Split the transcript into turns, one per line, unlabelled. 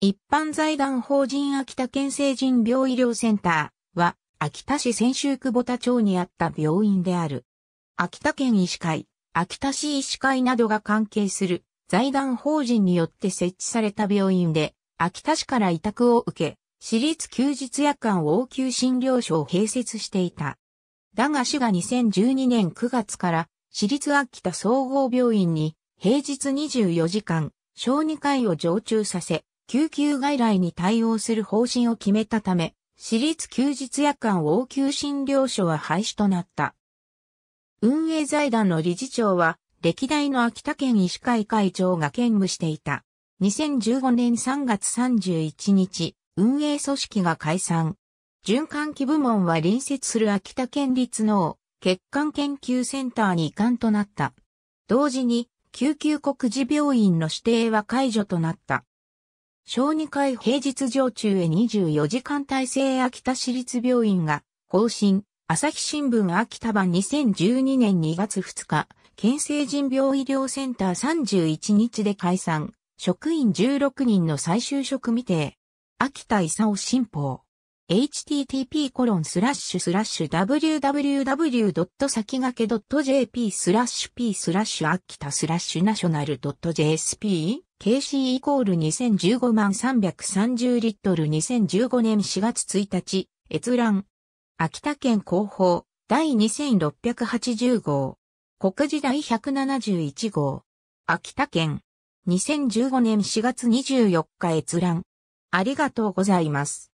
一般
財団法人秋田県成人病医療センターは、秋田市千秋久保田町にあった病院である。秋田県医師会、秋田市医師会などが関係する財団法人によって設置された病院で、秋田市から委託を受け、私立休日夜間応急診療所を併設していた。だが市が2012年9月から、私立秋田総合病院に、平日24時間、小児科医を常駐させ、救急外来に対応する方針を決めたため、私立休日夜間応急診療所は廃止となった。運営財団の理事長は、歴代の秋田県医師会会長が兼務していた。2015年3月31日、運営組織が解散。循環器部門は隣接する秋田県立の血管研究センターに移管となった。同時に、救急国事病院の指定は解除となった。小児科医平日常中へ24時間体制秋田市立病院が、更新、朝日新聞秋田版2012年2月2日、県成人病医療センター31日で解散、職員16人の再就職未定、秋田勲新報。http コロンスラッシュスラッシュ www. a k e .jp スラッシュ p スラッシュ秋田スラッシュナショナル .jsp KC イコール2015万330リットル2015年4月1日、閲覧。秋田県広報、第2680号。国時代171号。秋田県。2015年4月24日閲覧。
ありがとうございます。